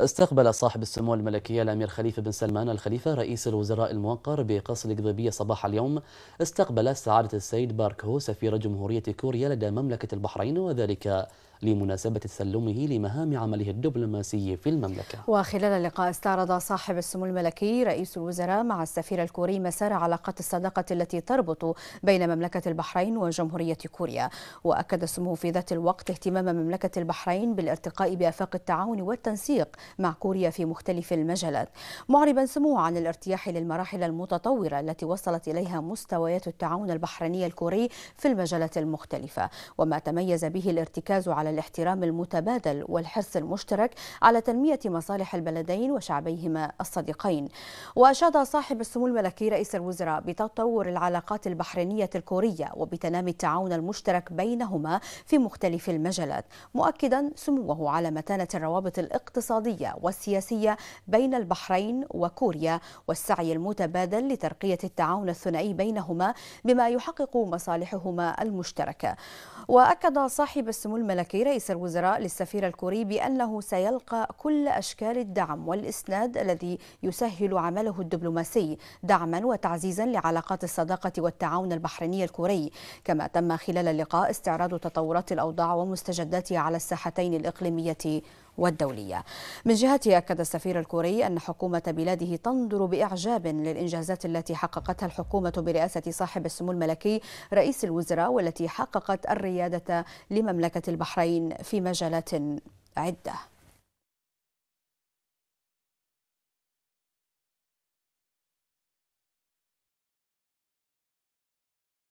استقبل صاحب السمو الملكية الأمير خليفة بن سلمان الخليفة رئيس الوزراء الموقر بقصر القضبية صباح اليوم استقبل سعادة السيد بارك هو سفير جمهورية كوريا لدى مملكة البحرين وذلك لمناسبة تسلمه لمهام عمله الدبلوماسي في المملكة وخلال اللقاء استعرض صاحب السمو الملكي رئيس الوزراء مع السفير الكوري مسار علاقات الصداقة التي تربط بين مملكة البحرين وجمهورية كوريا وأكد سموه في ذات الوقت اهتمام مملكة البحرين بالارتقاء بأفاق التعاون والتنسيق مع كوريا في مختلف المجالات معربا سموه عن الارتياح للمراحل المتطورة التي وصلت إليها مستويات التعاون البحريني الكوري في المجالات المختلفة وما تميز به الارتكاز على الاحترام المتبادل والحرص المشترك على تنمية مصالح البلدين وشعبيهما الصديقين وأشاد صاحب السمو الملكي رئيس الوزراء بتطور العلاقات البحرينية الكورية وبتنامي التعاون المشترك بينهما في مختلف المجالات مؤكدا سموه على متانة الروابط الاقتصادية والسياسية بين البحرين وكوريا والسعي المتبادل لترقية التعاون الثنائي بينهما بما يحقق مصالحهما المشتركة وأكد صاحب السمو الملكي الصحفي رئيس الوزراء للسفير الكوري بأنه سيلقى كل أشكال الدعم والإسناد الذي يسهل عمله الدبلوماسي دعما وتعزيزا لعلاقات الصداقة والتعاون البحريني الكوري كما تم خلال اللقاء استعراض تطورات الأوضاع ومستجداتها على الساحتين الإقليمية والدولية من جهته أكد السفير الكوري أن حكومة بلاده تنظر بإعجاب للإنجازات التي حققتها الحكومة برئاسة صاحب السمو الملكي رئيس الوزراء والتي حققت الريادة لمملكة البحرين في مجالات عده